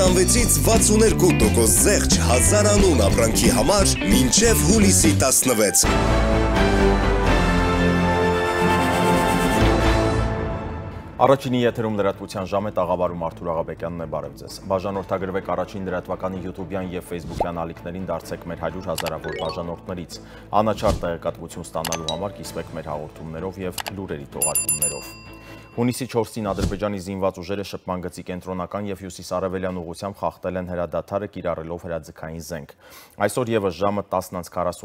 26-ից 62% զեղջ 1000 անուն ապրանքի համար մինչև հուլիսի 16։ Առաջինի եթերում լրատվության ժամ է տաղավարում Արթուր Աղաբեկյանն է բարև ձեզ։ Բաժանորդագրվեք առաջին լրատվականի YouTube-յան եւ Facebook-յան ալիքներին դարձեք մեր 100 հազարավոր բաժանորդներից։ Անաչար տեղեկատվություն ստանալու համար կիսվեք մեր հաղորդումներով եւ լուրերի թողարկումներով։ Հունիսի 4-ին Ադրբեջանի զինված ուժերը շփման գծի կենտրոնական եւ հյուսիսարևելյան ուղությամբ խախտել են հրադադարը կիրառելով հրաձգային զենք։ Այսօր եւս ժամը 10:45-ից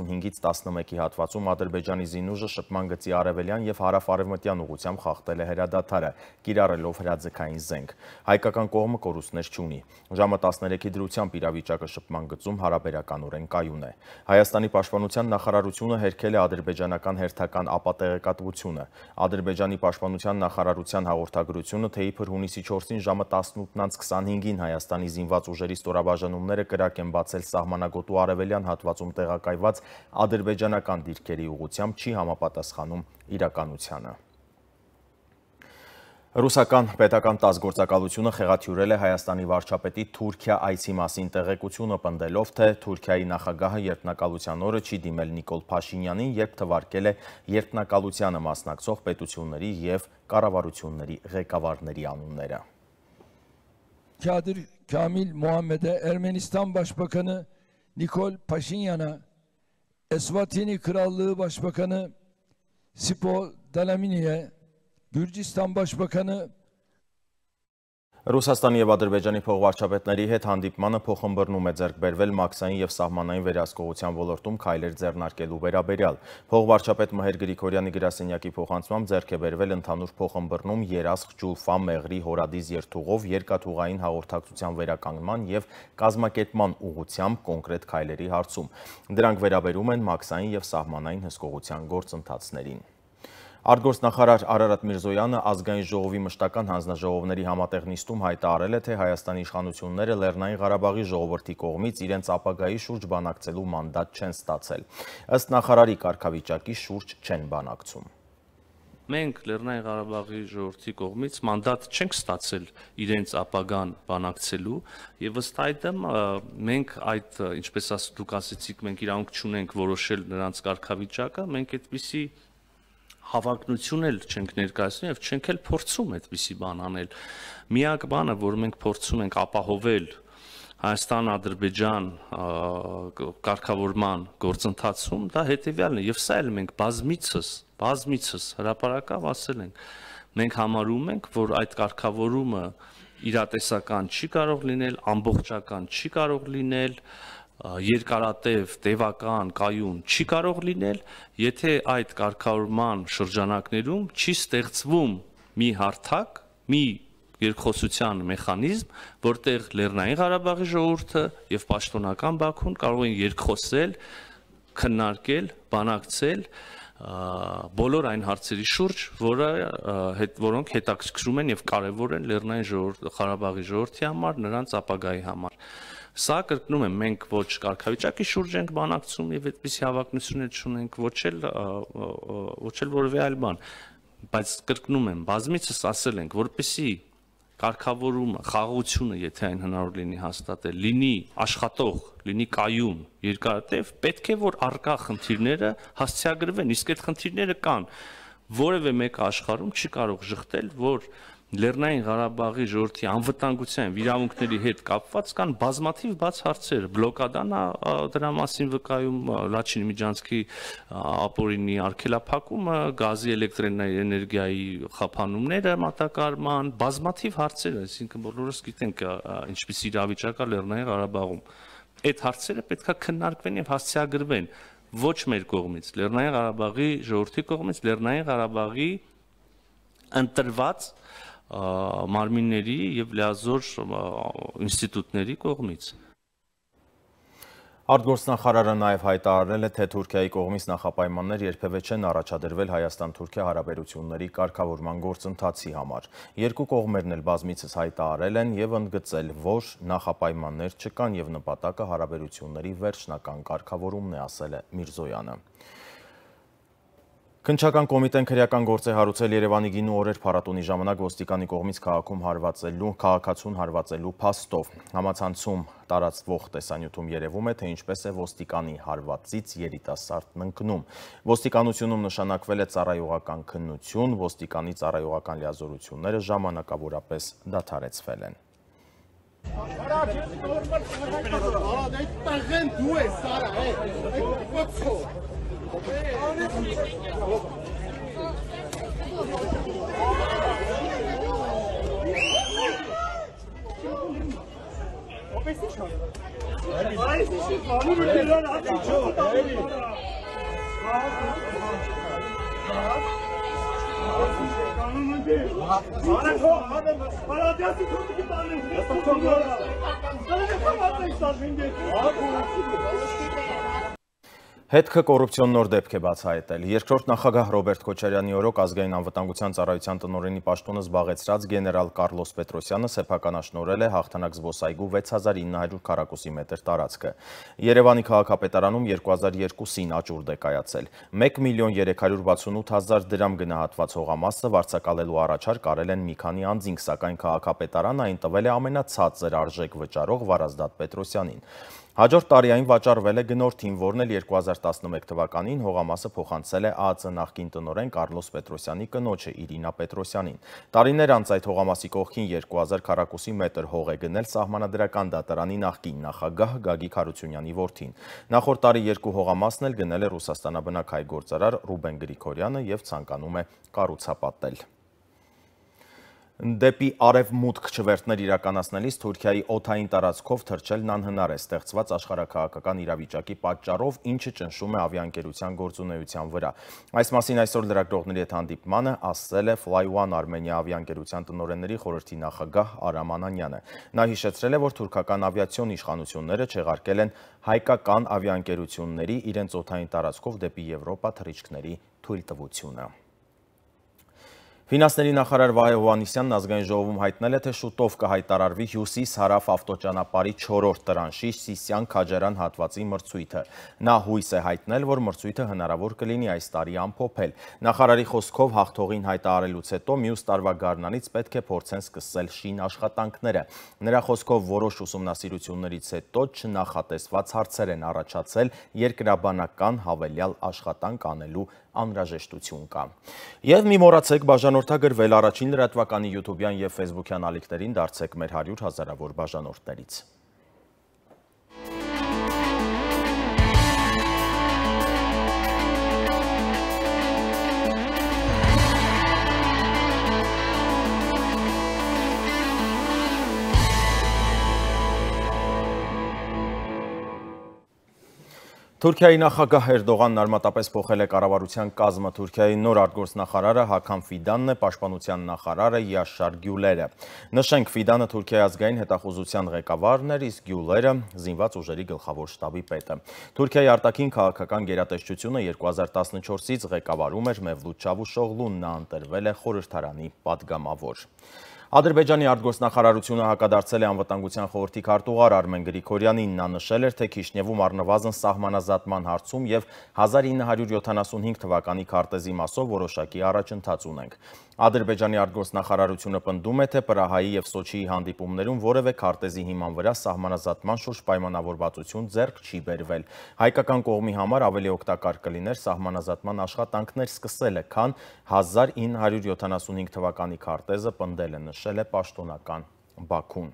11-ի հատվածում Ադրբեջանի զինուժը շփման գծի արևելյան եւ հարավարևմտյան ուղությամբ խախտել է հրադադարը կիրառելով հրաձգային զենք։ Հայկական կողմը կորուստներ չունի։ Ժամը 13-ի դրությամբ իրավիճակը շփման գծում հարաբերականորեն կայուն է։ Հայաստանի պաշտպանության նախարարությունը հերքել է ադրբեջանական հերթական ապատեղեկատվությունը։ Ադրբեջանի պաշտպանության նախարարությունը կառավարության հաղորդագրությունը, թե իբր հունիսի 4-ին ժամը 18:25-ին Հայաստանի զինված ուժերի ստորաբաժանումները կրակ են բացել սահմանագոտու արևելյան հատվածում տեղակայված ադրբեջանական դիրքերի ուղությամբ չի համապատասխանում իրականությանը։ Ռուսական պետական տազգործակալությունը խեղաթյուրել է Հայաստանի վարչապետի Թուրքիա այցի մասին տեղեկությունը պնդելով, թե Թուրքիայի նախագահը երտնակալության օրը չի դիմել Նիկոլ Փաշինյանին, երբ թվարկել է երտնակալությանը մասնակցող պետությունների եւ կառավարությունների ղեկավարների անունները։ Kadir Kamil Muhammed'e Ermenistan Başbakanı Nikol Paşinyan'a, Eswatini Krallığı Başbakanı Sipo Dalamini'ye Gürcistan Başbakanı Ռուսաստանի եւ Ադրբեջանի փողվարչապետների հետ հանդիպմանը փոխմբռնում է ձեռք բերվել մաքսային եւ սահմանային վերահսկողության ոլորտում քայլեր ձեռնարկելու վերաբերյալ։ Փողվարչապետ Մհեր Գրիգորյանի գրասենյակի փոխանցումը ձեռք է բերվել ընդհանուր փոխմբռնում Երասխ Ջուլֆա Մեղրի հորադիզ երթուղով երկաթուղային հաղորդակցության վերականգնման եւ կազմակերպման ուղղությամբ կոնկրետ քայլերի հարցում։ Դրանք վերաբերում են մաքսային եւ սահմանային հսկողության գործընթացներին։ Արտգործնախարար Արարատ Միրզոյանը ազգային ժողովի մշտական հանձնաժողովների համատեղ նիստում հայտարարել է, թե Հայաստանի իշխանությունները Լեռնային Ղարաբաղի ժողովրդի կողմից իրենց ապագայի շուրջ բանակցելու մանդատ չեն ստացել։ Ըստ նախարարի կարգավիճակի շուրջ չեն բանակցում։ Մենք Լեռնային Ղարաբաղի ժողովրդի կողմից մանդատ չենք ստացել իրենց ապագան բանակցելու եւ ըստ այդմ մենք այդ ինչպես ասում դուք ասեցիք մենք իրանք չունենք որոշել նրանց կարգավիճակը, մենք այդպիսի այդ հավակնություն էլ չենք ներկայացնում եւ չենք էլ փորձում այդպիսի բան անել։ Միակ բանը, որ մենք փորձում ենք ապահովել Հայաստան-Ադրբեջան կարգավորման գործընթացում դա հետեւյալն է եւ սա էլ մենք բազմիցս բազմիցս հրաապարակավ ասել ենք մենք համարում ենք որ այդ կարգավորումը իրատեսական չի կարող լինել ամբողջական չի կարող լինել երկարատև տևական կայուն չի կարող լինել, եթե այդ կարգավորման շրջանակներում չի ստեղծվում մի հարթակ, մի երկխոսության մեխանիզմ, որտեղ Լեռնային Ղարաբաղի ժողովուրդը եւ պաշտոնական Բաքուն կարող են երկխոսել, քննարկել, բանակցել բոլոր այն հարցերի շուրջ, որը հետ որոնք հետաքրքրում են եւ կարեւոր են Լեռնային Ղարաբաղի ժողովրդի համար, նրանց ապագայի համար։ ժողոր, Սա կրկնում եմ, մենք ոչ կարգավիճակի շուրջ ենք բանակցում եւ այդպիսի հավակնություններ չունենք, ոչ էլ ոչ էլ որևէ այլ բան, բայց կրկնում եմ, բազմիցս ասել ենք, որպեսի կարգավորումը, խաղաղությունը, եթե այն հնարավոր լինի հաստատել, լինի աշխատող, լինի կայուն, երկարատև, պետք է որ արկա խնդիրները հասցեագրվեն, իսկ այդ խնդիրները կան որևէ մեկ աշխարհում չի կարող շղթել, որ Լեռնային Ղարաբաղի ժողովրդի անվտանգության վիրավունքների հետ կապված կան բազմաթիվ բաց հարցեր։ Բլոկադան դրա մասին վկայում Լաչին Միջանցքի ապօրինի արգելափակումը, գազի էլեկտրոնային էներգիայի խափանումները, մատակարարման, բազմաթիվ հարցեր, այսինքն բոլորս գիտենք ինչպես իրավիճակ է Լեռնային Ղարաբաղում։ Այդ հարցերը պետքա քննարկվեն եւ հասցեագրվեն ոչ մեր կողմից, Լեռնային Ղարաբաղի ժողովրդի կողմից, Լեռնային Ղարաբաղի ընտրված մարմինների եւ լիազոր ինստիտուտների կողմից։ Արտգործնախարարը նաև հայտարարել է, թե Թուրքիայի կողմից նախապայմաններ երբևէ չեն առաջադրվել Հայաստան-Թուրքիա հարաբերությունների կարգավորման գործընթացի համար։ Երկու կողմերն էլ բազմիցս հայտարարել են եւ ընդգծել, որ նախապայմաններ չկան եւ նպատակը հարաբերությունների վերջնական կարգավորումն է, ասել է Միրզոյանը։ Քնչական կոմիտեն քրեական գործ է հարուցել Երևանի գինու օրեր փառատոնի ժամանակ ոստիկանի կողմից քաղաքում հարվածելու, քաղաքացուն հարվածելու փաստով։ Համացանցում տարածվող տեսանյութում երևում է, թե ինչպես է ոստիկանի հարվածից երիտասարդն ընկնում։ Ոստիկանությունում նշանակվել է ծառայողական քննություն, ոստիկանի ծառայողական լիազորությունները ժամանակավորապես դադարեցվել են։ Արա դե տղեն դու ես, Սարա, է։ Ո՞նց Weiß ich nicht, warum wir den Leuten abgeschoben haben. Bana diyorsun ki bir tane. Nasıl soruyorlar? Sana ne kadar da işler şimdi? Abi. Հետքը կոռուպցիոն նոր դեպք է բացահայտել։ Երկրորդ նախագահ Ռոբերտ Քոչարյանի օրոք ազգային անվտանգության ծառայության տնօրենի պաշտոնը զբաղեցրած գեներալ Կառլոս Պետրոսյանը սեփականաշնորել է հաղթանակ զբոսայգու 6900 քառակուսի մետր տարածքը։ Երևանի քաղաքապետարանում 2002-ին աճուրդ է կայացել։ 1 միլիոն 368000 դրամ գնահատված հողամասը վարձակալելու առաջարկ արել են մի քանի անձինք, սակայն քաղաքապետարանը այն տվել է ամենացածր արժեք վճարող Վարազդատ Պետրոսյանին։ Հաջորդ տարիային վաճառվել է գնորդին, որն էլ 2011 թվականին հողամասը փոխանցել է ԱԱԾ նախկին տնորեն Կարլոս Պետրոսյանի կնոջը Իրինա Պետրոսյանին։ Տարիներ անց այդ հողամասի կողքին 2000 քառակուսի մետր հող է գնել սահմանադրական դատարանի նախկին նախագահ Գագիկ Հարությունյանի որդին։ Նախորդ տարի երկու հողամասն էլ գնել է Ռուսաստանաբնակ հայ գործարար Ռուբեն Գրիգորյանը եւ ցանկանում է կառուցապատել։ Դեպի արևմուտք չվերթներ իրականացնելիս Թուրքիայի օթային տարածքով թրջելն անհնար է ստեղծված աշխարհակահաղական իրավիճակի պատճառով, ինչը ճնշում է ավիաընկերության գործունեության վրա։ Այս մասին այսօր լրագրողների հետ հանդիպմանը ասել է Fly One Armenia ավիաընկերության տնօրենների խորհրդի նախագահ Արամ Անանյանը։ Նա հիշեցրել է, որ թուրքական ավիացիոն իշխանությունները չեղարկել են հայկական ավիաընկերությունների իրենց օթային տարածքով դեպի Եվրոպա թռիչքների թույլտվությունը։ Ֆինանսների նախարար Վահե Հովանիսյանն ազգային ժողովում հայտնել է, թե շուտով կհայտարարվի հյուսիս-հարավ ավտոճանապարհի 4-րդ տրանշի Սիսիան-Քաջարան հատվածի մրցույթը։ Նա հույս է հայտնել, որ մրցույթը հնարավոր կլինի այս տարի ամփոփել։ Նախարարի խոսքով հաղթողին հայտարարելուց հետո մյուս տարվա գարնանից պետք է փորձեն սկսել շին աշխատանքները։ Նրա խոսքով որոշ ուսումնասիրություններից հետո չնախատեսված հարցեր են առաջացել երկրաբանական հավելյալ աշխատանք անելու անհրաժեշտություն կա։ Եվ մի մոռացեք բաժանորդագրվել առաջին լրատվականի YouTube-յան եւ Facebook-յան ալիքներին դարձեք մեր 100 հազարավոր բաժանորդներից։ Թուրքիայի նախագահ Էրդողանն արմատապես փոխել է կառավարության կազմը։ Թուրքիայի նոր արտգործնախարարը Հական Ֆիդանն է, պաշտպանության նախարարը Յաշար Գյուլերը։ Նշենք, Ֆիդանը Թուրքիայի ազգային հետախուզության ղեկավարն էր, իսկ Գյուլերը զինված ուժերի գլխավոր շտաբի պետը։ Թուրքիայի արտաքին քաղաքական գերատեսչությունը 2014-ից ղեկավարում էր Մևլութ Չավուշօղլուն, նա ընտրվել է խորհրդարանի падգամավոր։ Ադրբեջանի արտգործնախարարությունը հակադարձել է անվտանգության խորհրդի քարտուղար Արմեն Գրիգորյանին, նա նշել էր, թե Կիշնևում առնվազն սահմանազատման հարցում եւ 1975 թվականի քարտեզի մասով որոշակի առաջընթաց ունենք։ Ադրբեջանի արտգործնախարարությունը պնդում է, թե Պրահայի եւ Սոչիի հանդիպումներում որևէ քարտեզի հիման վրա սահմանազատման շուրջ պայմանավորվածություն ձեռք չի բերվել։ Հայկական կողմի համար ավելի օգտակար կլիներ սահմանազատման աշխատանքներ սկսելը, քան 1975 թվականի քարտեզը պնդելը նշել է պաշտոնական Բաքուն։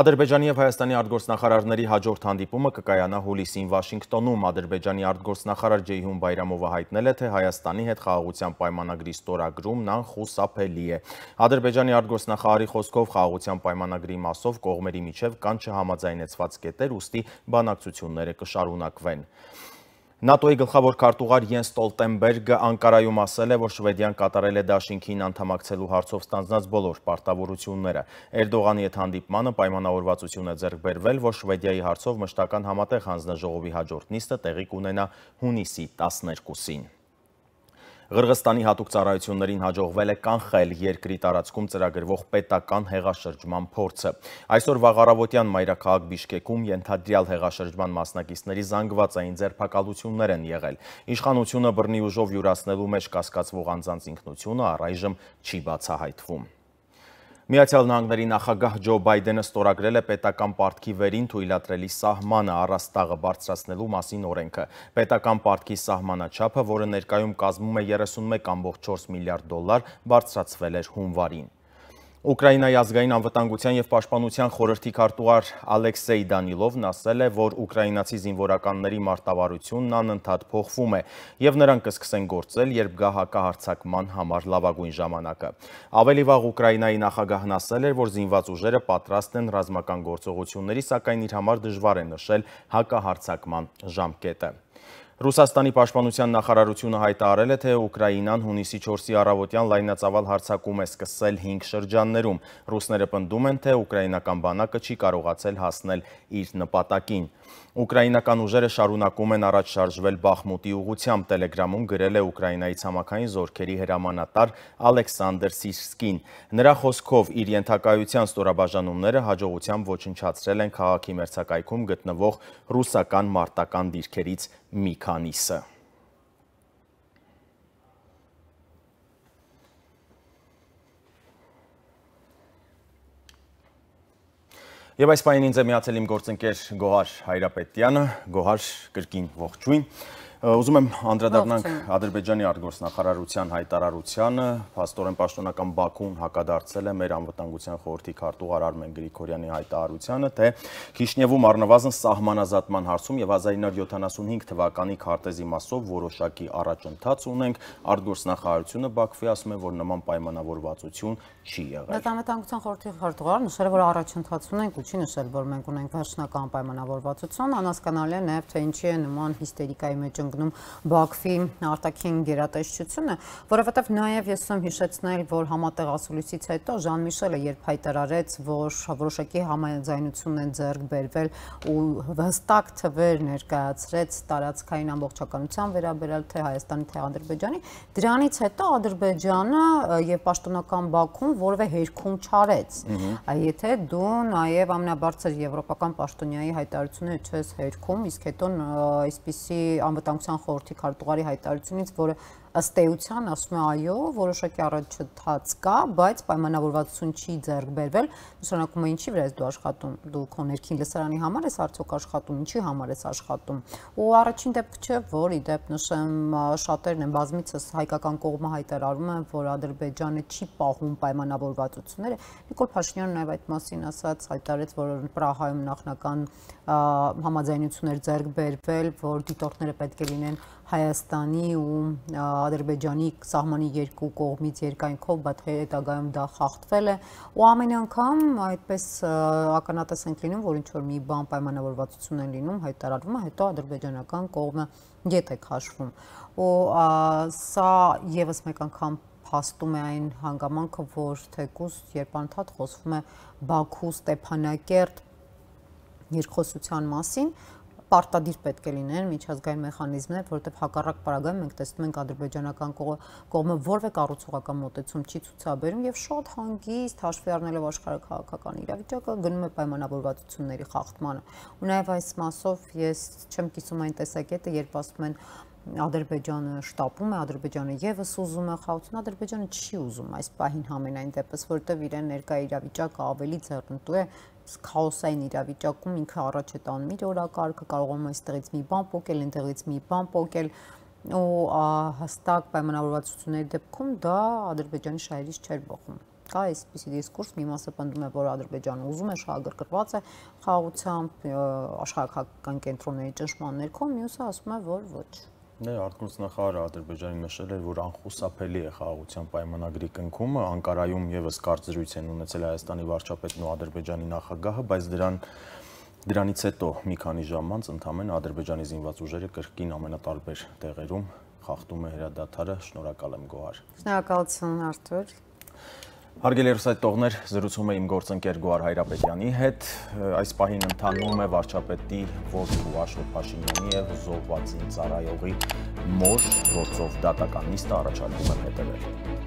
Ադրբեջանի եւ Հայաստանի արտգործնախարարների հաջորդ հանդիպումը կկայանա հուլիսին Վաշինգտոնում։ Ադրբեջանի արտգործնախարար Ջեյհուն Բայրամովը հայտնել է, թե Հայաստանի հետ խաղաղության պայմանագրի ստորագրումն անխուսափելի է։ Ադրբեջանի արտգործնախարարի խոսքով խաղաղության պայմանագրի մասով կողմերի միջև կան չհամաձայնեցված կետեր, ուստի բանակցությունները կշարունակվեն։ ՆԱՏՕ-ի գլխավոր քարտուղար Յեն Ստոլտենբերգը Անկարայում ասել է, որ Շվեդիան կատարել է դաշինքին անդամակցելու հարցով ստանձնած բոլոր պարտավորությունները։ Էրդողանի հետ հանդիպմանը պայմանավորվածություն է ձեռք բերվել, որ Շվեդիայի հարցով մշտական համատեղ հանձնաժողովի հաջորդ նիստը տեղի կունենա հունիսի 12-ին։ Ղրղստանի հատուկ ծառայություններին հաջողվել է կանխել երկրի տարածքում ծրագրվող պետական հեղաշրջման փորձը։ Այսօր վաղարավոտյան մայրաքաղաք Բիշկեկում ենթադրյալ հեղաշրջման մասնակիցների զանգվածային ձերբակալություններ են եղել։ Իշխանությունը բռնի ուժով յուրացնելու մեջ կասկածվող անձանց ինքնությունը առայժմ չի բացահայտվում։ Միացյալ Նահանգների նախագահ Ջո Բայդենը ստորագրել է պետական պարտքի վերին թույլատրելի սահմանը առաստաղը բարձրացնելու մասին օրենքը։ Պետական պարտքի սահմանաչափը, որը ներկայում կազմում է 31.4 միլիարդ դոլար, բարձրացվել էր հունվարին։ Ուկրաինայի ազգային անվտանգության և պաշտպանության խորհրդի քարտուղար Ալեքսեյ Դանիլովն ասել է, որ ուկրաինացի զինվորականների մարտավարությունն անընդհատ փոխվում է եւ նրանք կսկսեն գործել, երբ գա հակահարցակման համար լավագույն ժամանակը։ Ավելի վաղ Ուկրաինայի նախագահն ասել էր, որ զինված ուժերը պատրաստ են ռազմական գործողությունների, սակայն իր համար դժվար է նշել հակահարցակման ժամկետը։ Ռուսաստանի պաշտպանության նախարարությունը հայտարարել է, թե Ուկրաինան հունիսի 4-ի առավոտյան լայնածավալ հարձակում է սկսել 5 շրջաններում։ Ռուսները պնդում են, թե ուկրաինական բանակը չի կարողացել հասնել իր նպատակին։ Ուկրաինական ուժերը շարունակում են առաջ շարժվել Բախմուտի ուղությամբ Տելեգրամում գրել է Ուկրաինայից համակային զորքերի հրամանատար Ալեքսանդր Սիսկին։ Նրա խոսքով իր ենթակայության ստորաբաժանումները հաջողությամբ ոչնչացրել են քաղաքի մերձակայքում գտնվող ռուսական մարտական դիրքերից մի քանիսը։ Եվ այս պայն ինձ է միացել իմ գործընկեր գոհար Հայրապետյանը, գոհար կրկին ողջույն։ Ուզում եմ անդրադառնանք Ադրբեջանի արտգործնախարարության հայտարարությանը, փաստորեն պաշտոնական Բաքուն հակադարձել է մեր անվտանգության խորհրդի քարտուղար Արմեն Գրիգորյանի հայտարարությանը, թե Քիշնևում առնվազն սահմանազատման հարցում եւ 1975 թվականի քարտեզի մասով որոշակի առաջընթաց ունենք, արտգործնախարարությունը Բաքվի ասում է, որ նման պայմանավորվածություն չի եղել։ Բայց անվտանգության խորհրդի քարտուղարը նշել է, որ առաջընթաց ունենք ու չի նշել, որ մենք ունենք վերջնական պայմանավորվածություն, անհասկանալի է նաեւ թե ինչի է նման հիստերիկայի մեջ կանգնում Բաքվի արտաքին գերատեսչությունը, որովհետև նաև ես եմ հիշեցնել, որ համատեղ ասուլիսից հետո Ժան Միշելը երբ հայտարարեց, որ որոշակի համաձայնություն են ձեռք բերվել ու հստակ թվեր ներկայացրեց տարածքային ամբողջականության վերաբերյալ թե Հայաստանի թե Ադրբեջանի, դրանից հետո Ադրբեջանը եւ պաշտոնական Բաքուն որևէ հերքում չարեց։ Եթե դու նաև ամենաբարձր եվրոպական պաշտոնյայի հայտարարությունը չես հերքում, իսկ հետո այսպիսի անվտանգ Հանրապետության խորհրդի քարտուղարի հայտարարությունից, որը ըստ էության ասում է այո, որոշակի առաջընթաց կա, բայց պայմանավորվածություն չի ձեռք բերվել։ Նշանակում է ինչի վրա ես դու աշխատում, դու քո ներքին լսարանի համար ես արդյոք աշխատում, ինչի համար ես աշխատում։ Ու առաջին դեպքը չէ, որ ի դեպ նշեմ շատերն են բազմիցս հայկական կողմը հայտարարում են, որ Ադրբեջանը չի պահում պայմանավորվածությունները։ Նիկոլ Փաշինյանը նաև այդ մասին ասաց, հայտարարեց, որ Պրահայում նախնական համաձայնություններ ձեռք բերվել, որ դիտորդները պետք է լինեն Հայաստանի ու Ադրբեջանի սահմանի երկու կողմից երկայնքով, բայց հետագայում դա խախտվել է ու ամեն անգամ այդպես ականատես ենք լինում, որ ինչ որ մի բան պայմանավորվածություն են լինում, հայտարարվում է, հետո ադրբեջանական կողմը ետ է քաշվում։ Ու սա եւս մեկ անգամ փաստում է այն հանգամանքը, որ թեկուս երբ անդադ խոսվում է Բաքու Ստեփանակերտ երկխոսության մասին, պարտադիր պետք է լինեն միջազգային մեխանիզմներ, որովհետև հակառակ պարագայում մենք տեսնում ենք ադրբեջանական կողմը որևէ կառուցողական մոտեցում չի ցուցաբերում եւ շատ հանգիստ հաշվի առնելով աշխարհակահաղական իրավիճակը գնում է պայմանավորվածությունների խախտմանը։ Ու նաեւ այս մասով ես չեմ կիսում այն տեսակետը, երբ ասում են Ադրբեջանը շտապում է, Ադրբեջանը եւս ուզում է խաղացուն, Ադրբեջանը չի ուզում այս պահին համենայն դեպս, որտեղ իրեն ներկա իրավիճակը ավելի ձեռնտու է, քաոսային իրավիճակում ինքը առաջ է տանում իր օրակարգը, կարող է այստեղից մի բան փոկել, այնտեղից մի բան փոկել, ու հստակ պայմանավորվածությունների դեպքում դա ադրբեջանի շահերից չէր բխում կա այսպիսի դիսկուրս մի մասը պնդում է որ ադրբեջանը ուզում է շահագրգռված է խաղությամբ աշխարհական կենտրոնների ճնշման ներքո մյուսը ասում է որ ոչ Արտգործնախարարը Ադրբեջանի նշել էր, որ անխուսափելի է խաղաղության պայմանագրի կնքումը, Անկարայում եւս կարծ զրույց են ունեցել Հայաստանի վարչապետն ու Ադրբեջանի նախագահը, բայց դրան դրանից հետո մի քանի ժամ անց ընդամենը Ադրբեջանի զինված ուժերը կրկին ամենատարբեր տեղերում խախտում է հրադադարը։ Շնորհակալ եմ Գոհար։ Շնորհակալություն Արտուր։ Հարգելի հերոսայտ տողներ, զրուցում է իմ գործընկեր Գոար Հայրապետյանի հետ։ Այս պահին ընթանում է վարչապետի որդու Աշոտ Փաշինյանի եւ Զովվածին Ծարայողի մոր գործով դատական նիստը առաջարկում եմ հետևել։